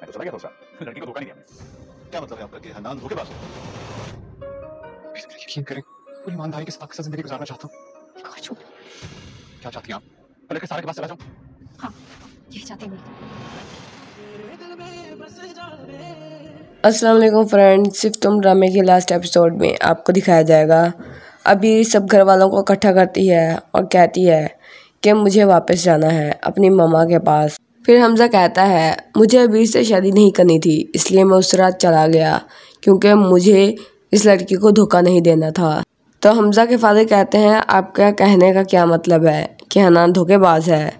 मैं तो चला गया था उसका लड़की को धोखा नहीं दिया क्या मतलब है आपका कि हनान धोखेबाज यकीन करें पूरी ईमानदारी के साथ अक्सर जिंदगी गुजारना चाहता हूँ क्या चाहती हैं आप पलट के सारे के पास चला जाऊँ हाँ यही चाहती हूँ असलम फ्रेंड्स सिर्फ तुम ड्रामे के लास्ट एपिसोड में आपको दिखाया जाएगा अभी सब घर वालों को इकट्ठा करती है और कहती है कि मुझे वापस जाना है अपनी मामा के पास फिर हमज़ा कहता है मुझे अबीर से शादी नहीं करनी थी इसलिए मैं उस रात चला गया क्योंकि मुझे इस लड़की को धोखा नहीं देना था तो हमज़ा के फादर कहते हैं आपका कहने का क्या मतलब है कि हनान धोखेबाज है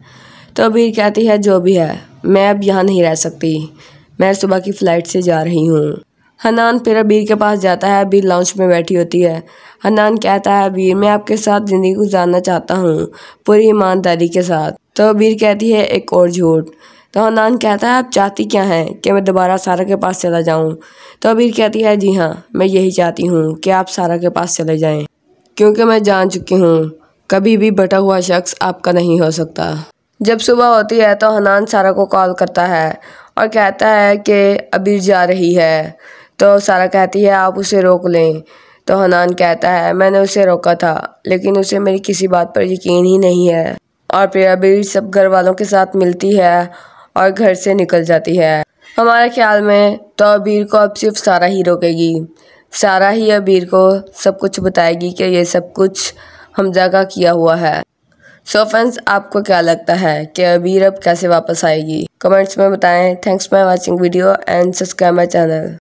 तो अबीर कहती है जो भी है मैं अब यहाँ नहीं रह सकती मैं सुबह की फ़्लाइट से जा रही हूँ हनान फिर अबीर के पास जाता है अबीर लाउंज में बैठी होती है हनान कहता है अबीर मैं आपके साथ ज़िंदगी गुजारना चाहता हूँ पूरी ईमानदारी के साथ तो अबीर कहती है एक और झूठ तो हनान कहता है आप चाहती क्या हैं कि मैं दोबारा सारा के पास चला जाऊं तो अबीर कहती है जी हाँ मैं यही चाहती हूँ कि आप सारा के पास चले जाएं क्योंकि मैं जान चुकी हूँ कभी भी बटा हुआ शख्स आपका नहीं हो सकता जब सुबह होती है तो हनान सारा को कॉल करता है और कहता है कि अबीर जा रही है तो सारा कहती है आप उसे रोक लें तो हनान कहता है मैंने उसे रोका था लेकिन उसे मेरी किसी बात पर यकीन ही नहीं है और प्रिया भी सब घर वालों के साथ मिलती है और घर से निकल जाती है हमारे ख्याल में तो अबीर को अब सिर्फ सारा ही रोकेगी सारा ही अबीर को सब कुछ बताएगी कि ये सब कुछ हमजा का किया हुआ है सो so फ्रेंड्स आपको क्या लगता है कि अबीर अब कैसे वापस आएगी कमेंट्स में बताएं thanks for watching video and subscribe my channel